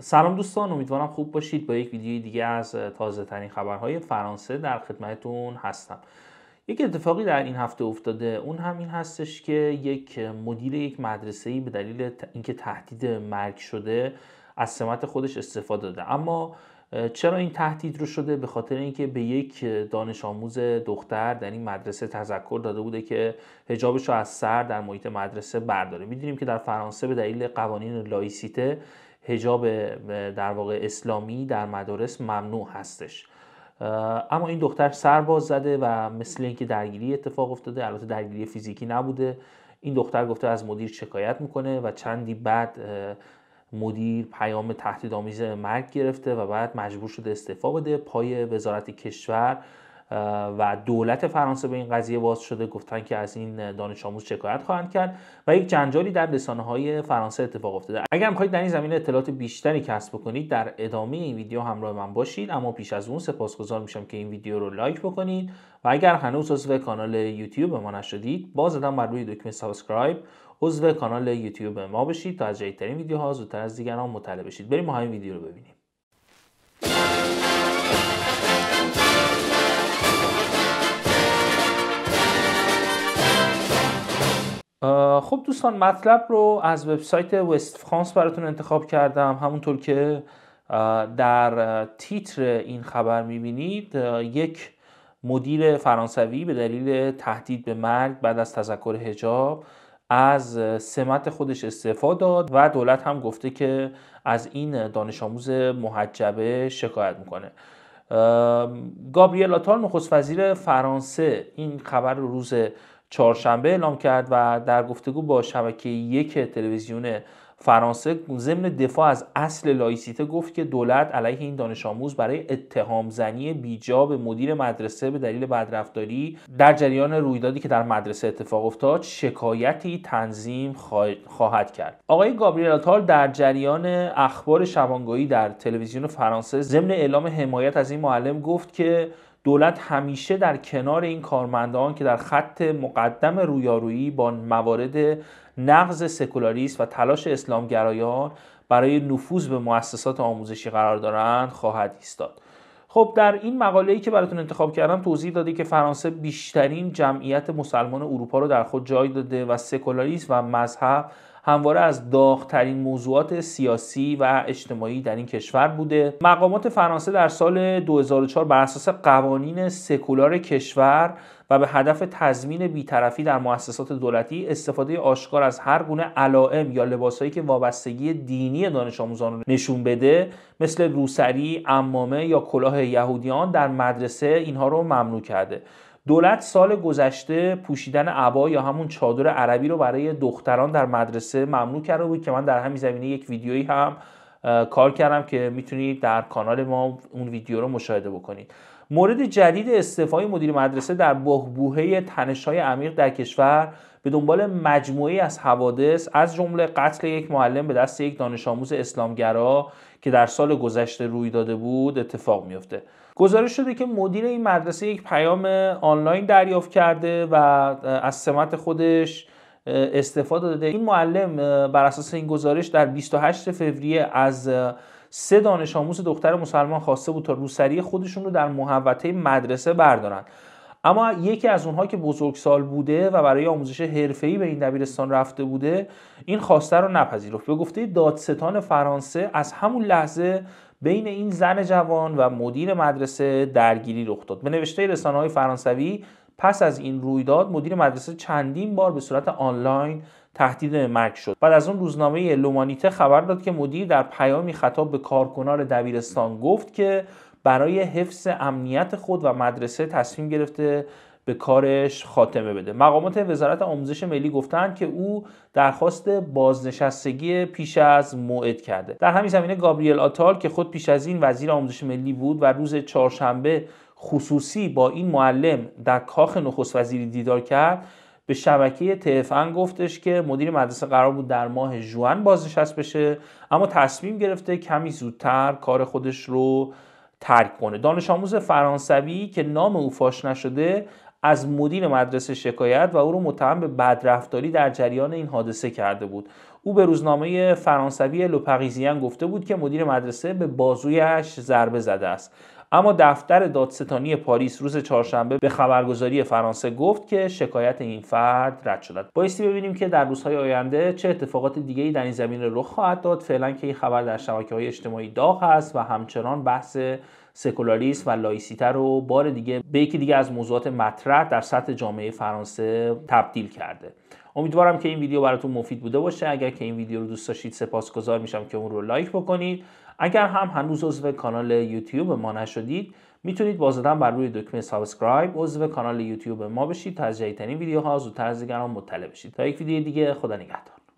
سلام دوستان امیدوارم خوب باشید با یک ویدیوی دیگه از تازه ترین خبرهای فرانسه در خدمتتون هستم یک اتفاقی در این هفته افتاده اون همین این هستش که یک مدیر یک مدرسه به دلیل اینکه تهدید مرگ شده از سمت خودش استفاده داده اما چرا این تهدید رو شده به خاطر اینکه به یک دانش آموز دختر در این مدرسه تذکر داده بوده که حجابش رو از سر در محیط مدرسه برداره میدونیم که در فرانسه به دلیل قوانین لایسیته هجاب در واقع اسلامی در مدارس ممنوع هستش اما این دختر سر باز زده و مثل اینکه درگیری اتفاق افتاده البته درگیری فیزیکی نبوده این دختر گفته از مدیر شکایت میکنه و چندی بعد مدیر پیام تهدیدآمیز مرگ گرفته و بعد مجبور شده استعفا بده پای وزارت کشور و دولت فرانسه به این قضیه باز شده گفتن که از این دانش آموز شکایت خواهند کرد و یک جنجالی در رسانه های فرانسه اتفاق افتاده اگر میخواید در این زمینه اطلاعات بیشتری کسب بکنید در ادامه این ویدیو همراه من باشید اما پیش از اون سپاسگزار میشم که این ویدیو رو لایک بکنید و اگر هنوز عضو کانال یوتیوب ما نشدید باز هم بر روی دکمه سابسکرایب عضو کانال یوتیوب ما بشید تا از جدیدترین ویدیوها زودتر از دیگران مطلع بشید بریم ما همین ویدیو رو ببینیم خب دوستان مطلب رو از وبسایت وست فرانس براتون انتخاب کردم همونطور که در تیتر این خبر میبینید یک مدیر فرانسوی به دلیل تهدید به مرگ بعد از تذکر هجاب از سمت خودش استعفا داد و دولت هم گفته که از این دانش آموز محجبه شکایت میکنه گابریل آتال نخست وزیر فرانسه این خبر رو روز چهارشنبه اعلام کرد و در گفتگو با شبکه یک تلویزیون فرانسه ضمن دفاع از اصل لایسیته گفت که دولت علیه این دانش آموز برای اتهام زنی بیجا به مدیر مدرسه به دلیل بدرفتاری در جریان رویدادی که در مدرسه اتفاق افتاد شکایتی تنظیم خواهد کرد آقای گابریل آتال در جریان اخبار شبانگاهی در تلویزیون فرانسه ضمن اعلام حمایت از این معلم گفت که دولت همیشه در کنار این کارمندان که در خط مقدم رویارویی با موارد نقض سکولاریسم و تلاش اسلامگرایان برای نفوذ به مؤسسات آموزشی قرار دارند خواهد ایستاد خب در این مقاله‌ای که براتون انتخاب کردم توضیح داده که فرانسه بیشترین جمعیت مسلمان اروپا رو در خود جای داده و سکولاریسم و مذهب همواره از داغترین موضوعات سیاسی و اجتماعی در این کشور بوده مقامات فرانسه در سال 2004 بر اساس قوانین سکولار کشور و به هدف تضمین بیطرفی در مؤسسات دولتی استفاده آشکار از هر گونه علائم یا لباسهایی که وابستگی دینی دانش آموزان رو نشون بده مثل روسری، امامه یا کلاه یهودیان در مدرسه اینها رو ممنوع کرده دولت سال گذشته پوشیدن عبا یا همون چادر عربی رو برای دختران در مدرسه ممنوع کرده بود که من در همین زمینه یک ویدیویی هم کار کردم که میتونید در کانال ما اون ویدیو رو مشاهده بکنید مورد جدید استعفای مدیر مدرسه در بهبوهه تنش‌های عمیق در کشور به دنبال مجموعی از حوادث از جمله قتل یک معلم به دست یک دانش آموز اسلامگرا که در سال گذشته روی داده بود اتفاق میفته گزارش شده که مدیر این مدرسه یک پیام آنلاین دریافت کرده و از سمت خودش استفاده داده این معلم بر اساس این گزارش در 28 فوریه از سه دانش آموز دختر مسلمان خواسته بود تا روسری خودشون رو در محوطه مدرسه بردارن اما یکی از اونها که بزرگسال بوده و برای آموزش حرفه‌ای به این دبیرستان رفته بوده این خواسته رو نپذیرفت به گفته دادستان فرانسه از همون لحظه بین این زن جوان و مدیر مدرسه درگیری رخ داد به نوشته رسانه های فرانسوی پس از این رویداد مدیر مدرسه چندین بار به صورت آنلاین تهدید مرگ شد بعد از اون روزنامه لومانیته خبر داد که مدیر در پیامی خطاب به کارکنان دبیرستان گفت که برای حفظ امنیت خود و مدرسه تصمیم گرفته به کارش خاتمه بده مقامات وزارت آموزش ملی گفتند که او درخواست بازنشستگی پیش از موعد کرده در همین زمینه گابریل آتال که خود پیش از این وزیر آموزش ملی بود و روز چهارشنبه خصوصی با این معلم در کاخ نخست وزیری دیدار کرد به شبکه تفن گفتش که مدیر مدرسه قرار بود در ماه جوان بازنشست بشه اما تصمیم گرفته کمی زودتر کار خودش رو ترک کنه دانش آموز فرانسوی که نام او فاش نشده از مدیر مدرسه شکایت و او را متهم به بدرفتاری در جریان این حادثه کرده بود او به روزنامه فرانسوی لوپریزیان گفته بود که مدیر مدرسه به بازویش ضربه زده است اما دفتر دادستانی پاریس روز چهارشنبه به خبرگزاری فرانسه گفت که شکایت این فرد رد شده بایستی ببینیم که در روزهای آینده چه اتفاقات دیگه در این زمینه رخ خواهد داد فعلا که این خبر در شبکه های اجتماعی داغ است و همچنان بحث سکولاریسم و لایسیته رو بار دیگه به یکی دیگه از موضوعات مطرح در سطح جامعه فرانسه تبدیل کرده امیدوارم که این ویدیو براتون مفید بوده باشه اگر که این ویدیو رو دوست داشتید سپاسگزار میشم که اون رو لایک بکنید اگر هم هنوز عضو کانال یوتیوب ما نشدید میتونید با زدن بر روی دکمه سابسکرایب عضو کانال یوتیوب ما بشید تا از جدیدترین ویدیوها زودتر از دیگران مطلع بشید تا یک ویدیو دیگه خدا نگهدار